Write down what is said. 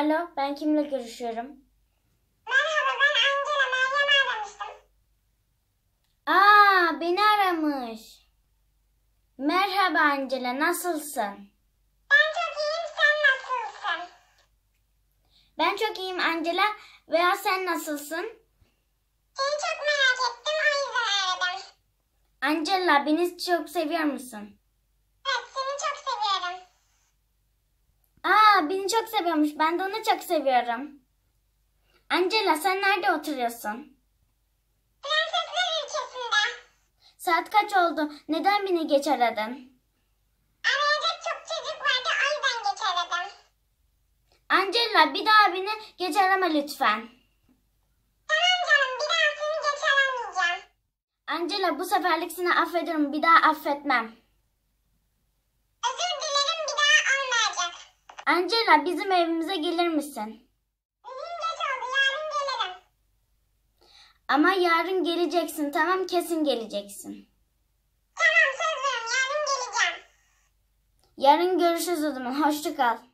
Alo, ben kimle görüşüyorum? Merhaba, ben Angela Meryem aramıştım. Aa, beni aramış. Merhaba Angela, nasılsın? Ben çok iyiyim, sen nasılsın? Ben çok iyiyim Angela veya sen nasılsın? Seni çok merak ettim, o yüzden aradım. Angela, beni çok seviyor musun? beni çok seviyormuş. Ben de onu çok seviyorum. Angela sen nerede oturuyorsun? Prensesler ülkesinde. Saat kaç oldu? Neden beni geç aradın? Arayacak çok çocuk vardı o yüzden geç aradım. Angela bir daha beni geç arama lütfen. Tamam canım bir daha seni geç aramayacağım. Angela bu seferlik seni affediyorum, bir daha affetmem. Angela bizim evimize gelir misin? Bugün geç oldu yarın gelirim. Ama yarın geleceksin tamam kesin geleceksin. Tamam söz veriyorum yarın geleceğim. Yarın görüşürüz o zaman hoşça kal.